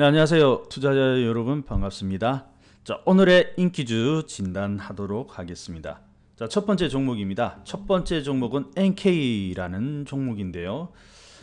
네, 안녕하세요. 투자자 여러분 반갑습니다. 자, 오늘의 인기주 진단하도록 하겠습니다. 자, 첫 번째 종목입니다. 첫 번째 종목은 NK라는 종목인데요.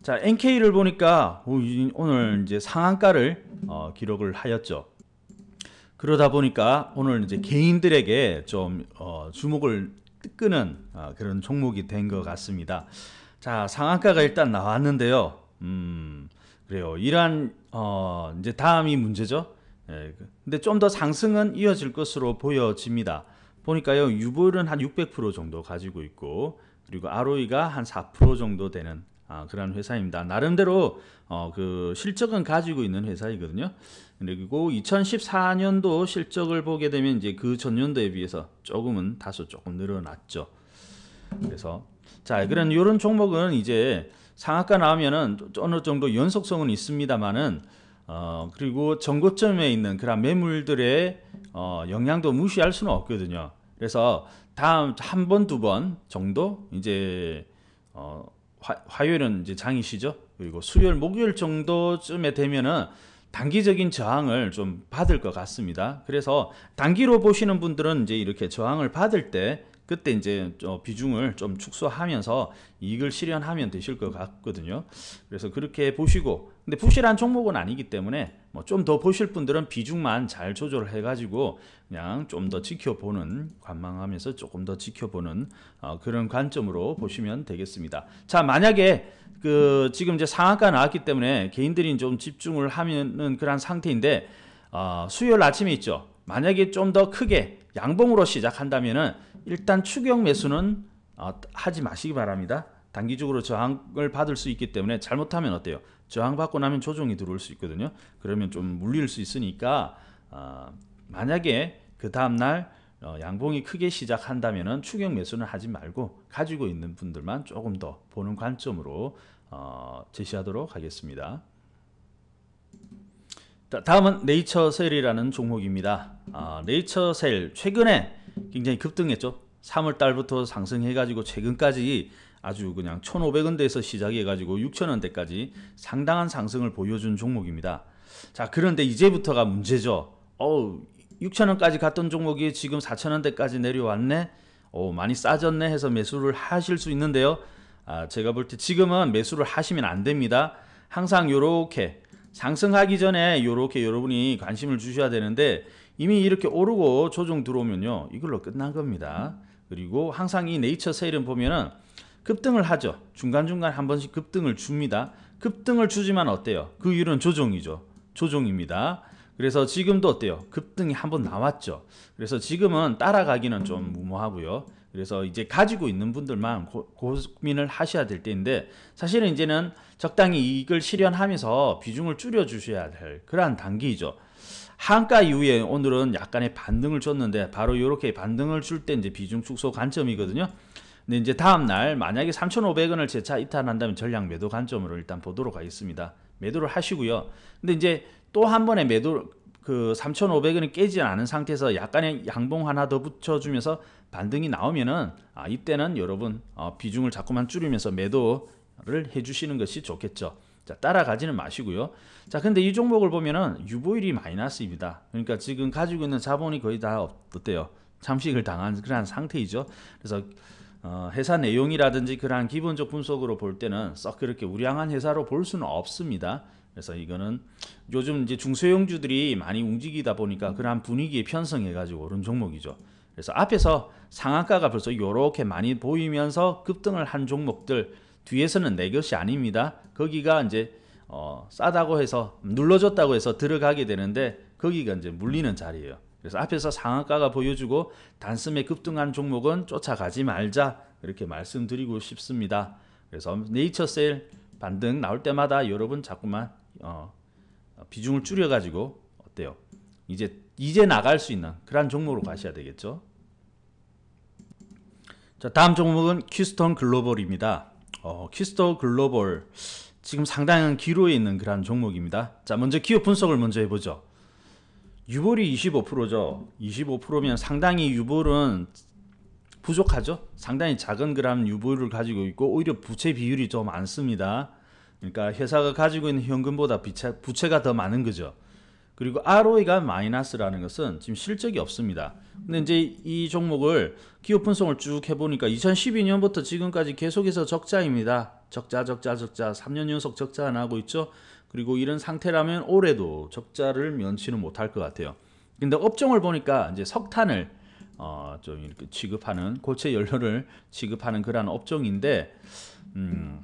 자, NK를 보니까 오늘 이제 상한가를 어, 기록을 하였죠. 그러다 보니까 오늘 이제 개인들에게 좀 어, 주목을 뜨끄는 어, 그런 종목이 된 것 같습니다. 자, 상한가가 일단 나왔는데요. 음, 그래요. 이러 어, 이제 다음이 문제죠. 예, 그, 근데 좀 더 상승은 이어질 것으로 보여집니다. 보니까요 유보율은 한 600% 정도 가지고 있고 그리고 ROE가 한 4% 정도 되는 아, 그런 회사입니다. 나름대로 어, 그 실적은 가지고 있는 회사이거든요. 그리고 2014년도 실적을 보게 되면 이제 그 전년도에 비해서 조금은 다소 조금 늘어났죠. 그래서 자 그런 이런 종목은 이제 상하가 나오면은 어느 정도 연속성은 있습니다만은 어, 그리고 정고점에 있는 그런 매물들의 어, 영향도 무시할 수는 없거든요. 그래서 다음 한 번, 두 번 정도 이제 어, 화, 요일은 이제 장이시죠. 그리고 수요일, 목요일 정도쯤에 되면은 단기적인 저항을 좀 받을 것 같습니다. 그래서 단기로 보시는 분들은 이제 이렇게 저항을 받을 때 그때 이제 비중을 좀 축소하면서 이익을 실현하면 되실 것 같거든요. 그래서 그렇게 보시고 근데 부실한 종목은 아니기 때문에 뭐 좀 더 보실 분들은 비중만 잘 조절을 해가지고 그냥 좀 더 지켜보는 관망하면서 조금 더 지켜보는 어, 그런 관점으로 보시면 되겠습니다. 자 만약에 그 지금 이제 상한가 나왔기 때문에 개인들이 좀 집중을 하면은 그런 상태인데 어, 수요일 아침에 있죠. 만약에 좀 더 크게 양봉으로 시작한다면 일단 추격 매수는 어, 하지 마시기 바랍니다. 단기적으로 저항을 받을 수 있기 때문에 잘못하면 어때요? 저항받고 나면 조정이 들어올 수 있거든요. 그러면 좀 물릴 수 있으니까 어, 만약에 그 다음날 어, 양봉이 크게 시작한다면 추격 매수는 하지 말고 가지고 있는 분들만 조금 더 보는 관점으로 어, 제시하도록 하겠습니다. 다음은 네이처세일이라는 종목입니다. 아, 네이처 세일 최근에 굉장히 급등했죠. 3월달부터 상승해가지고 최근까지 아주 그냥 1,500원대에서 시작해가지고 6,000원대까지 상당한 상승을 보여준 종목입니다. 자 그런데 이제부터가 문제죠. 어우 6,000원까지 갔던 종목이 지금 4,000원대까지 내려왔네. 어 많이 싸졌네 해서 매수를 하실 수 있는데요. 아, 제가 볼 때 지금은 매수를 하시면 안 됩니다. 항상 이렇게 상승하기 전에 이렇게 여러분이 관심을 주셔야 되는데 이미 이렇게 오르고 조정 들어오면요. 이걸로 끝난 겁니다. 그리고 항상 이 네이처 세일은 보면은 급등을 하죠. 중간중간 한 번씩 급등을 줍니다. 급등을 주지만 어때요? 그 이유는 조정이죠. 조정입니다. 그래서 지금도 어때요? 급등이 한 번 나왔죠. 그래서 지금은 따라가기는 좀 무모하고요. 그래서 이제 가지고 있는 분들만 고, 민을 하셔야 될 때인데 사실은 이제는 적당히 이익을 실현하면서 비중을 줄여 주셔야 될 그러한 단계이죠. 한가 이후에 오늘은 약간의 반등을 줬는데 바로 이렇게 반등을 줄 때 이제 비중 축소 관점이거든요. 근데 이제 다음날 만약에 3,500원을 재차 이탈한다면 전량 매도 관점으로 일단 보도록 하겠습니다. 매도를 하시고요. 근데 이제 또 한번에 매도 그 3,500원이 깨지 않은 상태에서 약간의 양봉 하나 더 붙여주면서 반등이 나오면은 아, 이때는 여러분 어, 비중을 자꾸만 줄이면서 매도를 해주시는 것이 좋겠죠. 자, 따라가지는 마시고요. 자, 근데 이 종목을 보면은 유보율이 마이너스입니다. 그러니까 지금 가지고 있는 자본이 거의 다 어때요? 참식을 당한 그러한 상태이죠. 그래서 어, 회사 내용이라든지 그러한 기본적 분석으로 볼 때는 썩 그렇게 우량한 회사로 볼 수는 없습니다. 그래서 이거는 요즘 이제 중소형주들이 많이 움직이다 보니까 그러한 분위기에 편성해가지고 오른 종목이죠. 그래서 앞에서 상한가가 벌써 이렇게 많이 보이면서 급등을 한 종목들 뒤에서는 내 것이 아닙니다. 거기가 이제 어, 싸다고 해서 눌러줬다고 해서 들어가게 되는데 거기가 이제 물리는 자리예요. 그래서 앞에서 상한가가 보여주고 단숨에 급등한 종목은 쫓아가지 말자 이렇게 말씀드리고 싶습니다. 그래서 네이처셀 반등 나올 때마다 여러분 자꾸만 어, 어, 비중을 줄여가지고 어때요? 이제 이제 나갈 수 있는 그런 종목으로 가셔야 되겠죠. 자 다음 종목은 큐스턴 글로벌입니다. 어, 큐스턴 글로벌 지금 상당한 기로에 있는 그런 종목입니다. 자 먼저 기업 분석을 먼저 해보죠. 유볼이 25%죠. 25%면 상당히 유볼은 부족하죠. 상당히 작은 그람 유보을 가지고 있고 오히려 부채 비율이 좀 많습니다. 그러니까 회사가 가지고 있는 현금보다 비차, 부채가 더 많은 거죠. 그리고 ROE가 마이너스라는 것은 지금 실적이 없습니다. 근데 이제 이 종목을 기오픈송을 쭉 해보니까 2012년부터 지금까지 계속해서 적자입니다. 적자, 적자, 적자. 3년 연속 적자 안 하고 있죠. 그리고 이런 상태라면 올해도 적자를 면치는 못할 것 같아요. 근데 업종을 보니까 이제 석탄을 어, 좀 이렇게 취급하는 고체 연료를 취급하는 그러한 업종인데 음.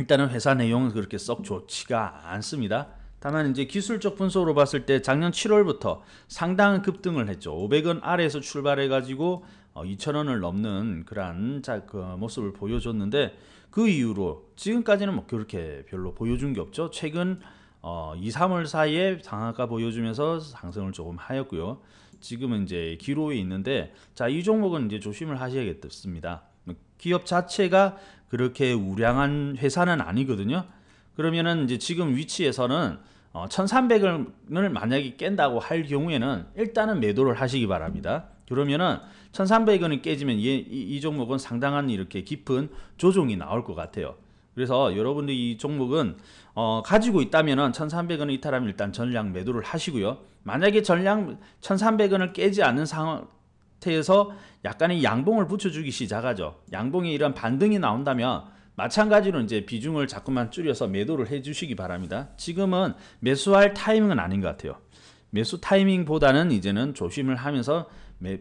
일단은 회사 내용은 그렇게 썩 좋지가 않습니다. 다만 이제 기술적 분석으로 봤을 때 작년 7월부터 상당한 급등을 했죠. 500원 아래에서 출발해 가지고 2,000원을 어, 넘는 그러한 자, 그 모습을 보여줬는데 그 이후로 지금까지는 뭐 그렇게 별로 보여준 게 없죠. 최근 어, 2, 3월 사이에 상하가 보여주면서 상승을 조금 하였고요. 지금은 이제 기로에 있는데 자, 이 종목은 이제 조심을 하셔야겠습니다. 기업 자체가 그렇게 우량한 회사는 아니거든요. 그러면은 이제 지금 위치에서는 1300원을 어, 만약에 깬다고 할 경우에는 일단은 매도를 하시기 바랍니다. 그러면은 1300원이 깨지면 이, 이, 이 종목은 상당한 이렇게 깊은 조종이 나올 것 같아요. 그래서 여러분들 이 종목은 어, 가지고 있다면 1300원을 이탈하면 일단 전량 매도를 하시고요. 만약에 전량 1300원을 깨지 않는 상황 상태에서 약간의 양봉을 붙여주기 시작하죠. 양봉에 이런 반등이 나온다면 마찬가지로 이제 비중을 자꾸만 줄여서 매도를 해주시기 바랍니다. 지금은 매수할 타이밍은 아닌 것 같아요. 매수 타이밍보다는 이제는 조심을 하면서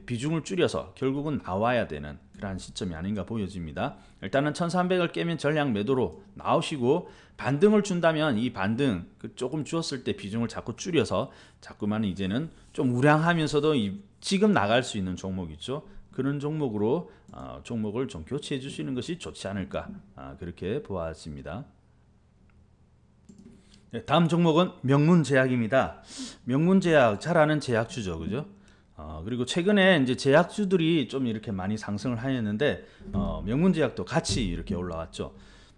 비중을 줄여서 결국은 나와야 되는 그러한 시점이 아닌가 보여집니다. 일단은 1300을 깨면 전량 매도로 나오시고 반등을 준다면 이 반등 그 조금 주었을 때 비중을 자꾸 줄여서 자꾸만 이제는 좀 우량하면서도 이 지금 나갈 수 있는 종목 있죠. 그런 종목으로 어, 종목을 좀 교체해 주시는 것이 좋지 않을까 아, 그렇게 보아집니다. 네, 다음 종목은 명문제약입니다. 명문제약 잘 아는 제약주죠, 그죠? 어, 그리고 최근에 이제 제약주들이 좀 이렇게 많이 상승을 하였는데 어, 명문제약도 같이 이렇게 올라왔죠.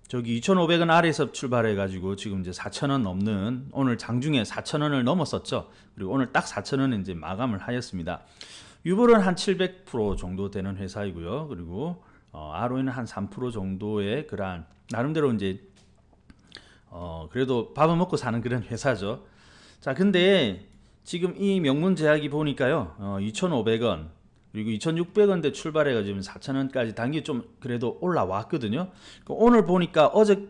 저기 2,500원 아래에서 출발해 가지고 지금 이제 4,000원 넘는 오늘 장중에 4,000원을 넘었었죠. 그리고 오늘 딱 4,000원에 이제 마감을 하였습니다. 유보는 한 700% 정도 되는 회사이고요. 그리고 어, ROE는 한 3% 정도의 그러한 나름대로 이제 어, 그래도 밥을 먹고 사는 그런 회사죠. 자, 근데 지금 이 명문 제약이 보니까요. 어, 2,500원 그리고 2,600원대 출발해가 지고 4,000원까지 단기 좀 그래도 올라왔거든요. 그 오늘 보니까 어제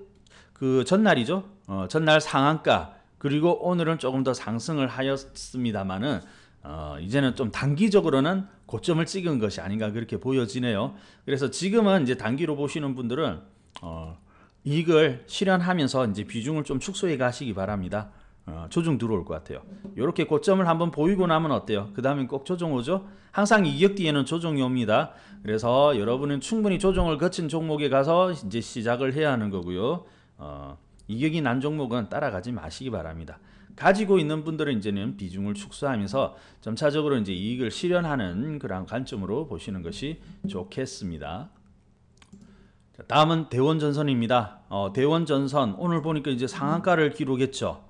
그 전날이죠. 어, 전날 상한가 그리고 오늘은 조금 더 상승을 하였습니다만은 어, 이제는 좀 단기적으로는 고점을 찍은 것이 아닌가 그렇게 보여지네요. 그래서 지금은 이제 단기로 보시는 분들은 어, 이익을 실현하면서 이제 비중을 좀 축소해 가시기 바랍니다. 어, 조정 들어올 것 같아요. 이렇게 고점을 한번 보이고 나면 어때요? 그 다음엔 꼭 조정 오죠? 항상 이격 뒤에는 조정이 옵니다. 그래서 여러분은 충분히 조정을 거친 종목에 가서 이제 시작을 해야 하는 거고요. 어, 이격이 난 종목은 따라가지 마시기 바랍니다. 가지고 있는 분들은 이제는 비중을 축소하면서 점차적으로 이제 이익을 실현하는 그런 관점으로 보시는 것이 좋겠습니다. 다음은 대원전선입니다. 어, 대원전선 오늘 보니까 이제 상한가를 기록했죠.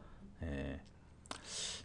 예.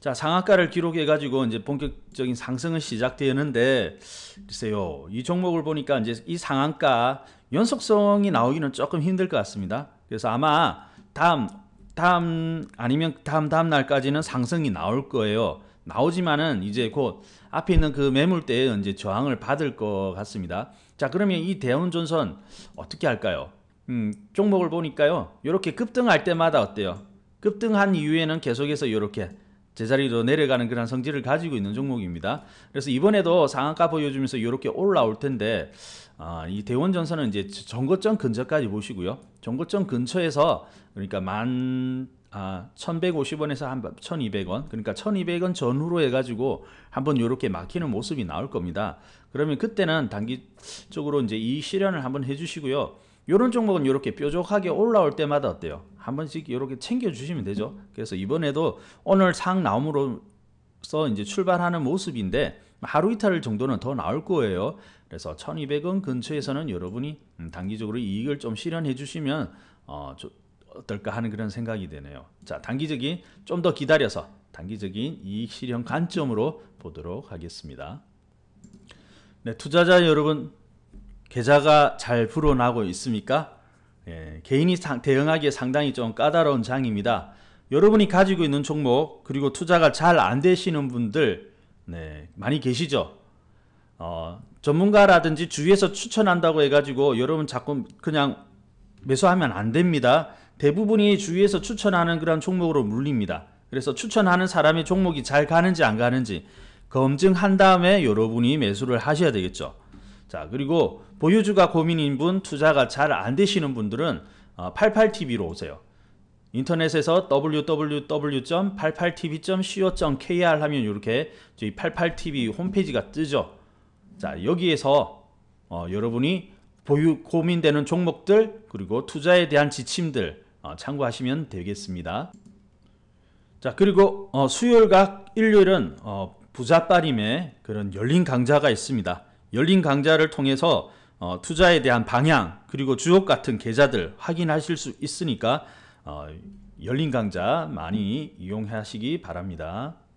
자 상한가를 기록해 가지고 이제 본격적인 상승은 시작되는데 었 글쎄요 이 종목을 보니까 이제 이 상한가 연속성이 나오기는 조금 힘들 것 같습니다. 그래서 아마 다음 다음 아니면 다음 다음 날까지는 상승이 나올 거예요. 나오지만은 이제 곧 앞에 있는 그 매물대에 이제 저항을 받을 것 같습니다. 자 그러면 이 대운전선 어떻게 할까요? 음, 종목을 보니까요 이렇게 급등할 때마다 어때요? 급등한 이후에는 계속해서 이렇게 제자리로 내려가는 그런 성질을 가지고 있는 종목입니다. 그래서 이번에도 상한가 보여주면서 이렇게 올라올 텐데 아, 이 대원전선은 이제 전고점 근처까지 보시고요. 전고점 근처에서 그러니까 만 아, 1150원에서 한 1200원 그러니까 1200원 전후로 해가지고 한번 이렇게 막히는 모습이 나올 겁니다. 그러면 그때는 단기적으로 이제 이 실현을 한번 해주시고요. 이런 종목은 이렇게 뾰족하게 올라올 때마다 어때요? 한 번씩 이렇게 챙겨주시면 되죠. 그래서 이번에도 오늘 상 나옴으로써 이제 출발하는 모습인데 하루 이탈 정도는 더 나올 거예요. 그래서 1200원 근처에서는 여러분이 단기적으로 이익을 좀 실현해 주시면 어, 떨까 하는 그런 생각이 되네요 자, 단기적인 좀 더 기다려서 단기적인 이익 실현 관점으로 보도록 하겠습니다. 네, 투자자 여러분 계좌가 잘 불어나고 있습니까? 예, 개인이 상, 대응하기에 상당히 좀 까다로운 장입니다. 여러분이 가지고 있는 종목 그리고 투자가 잘 안 되시는 분들 네, 많이 계시죠. 어, 전문가라든지 주위에서 추천한다고 해가지고 여러분 자꾸 그냥 매수하면 안 됩니다. 대부분이 주위에서 추천하는 그런 종목으로 물립니다. 그래서 추천하는 사람의 종목이 잘 가는지 안 가는지 검증한 다음에 여러분이 매수를 하셔야 되겠죠. 자 그리고 보유주가 고민인 분 투자가 잘 안 되시는 분들은 88TV로 어, 오세요. 인터넷에서 www.88tv.co.kr 하면 이렇게 저희 88TV 홈페이지가 뜨죠. 자 여기에서 어, 여러분이 보유 고민되는 종목들 그리고 투자에 대한 지침들 어, 참고하시면 되겠습니다. 자 그리고 어, 수요일과 일요일은 어, 부자빠림의 그런 열린 강좌가 있습니다. 열린 강좌를 통해서 어, 투자에 대한 방향 그리고 주옥 같은 계좌들 확인하실 수 있으니까 어, 열린 강좌 많이 이용하시기 바랍니다.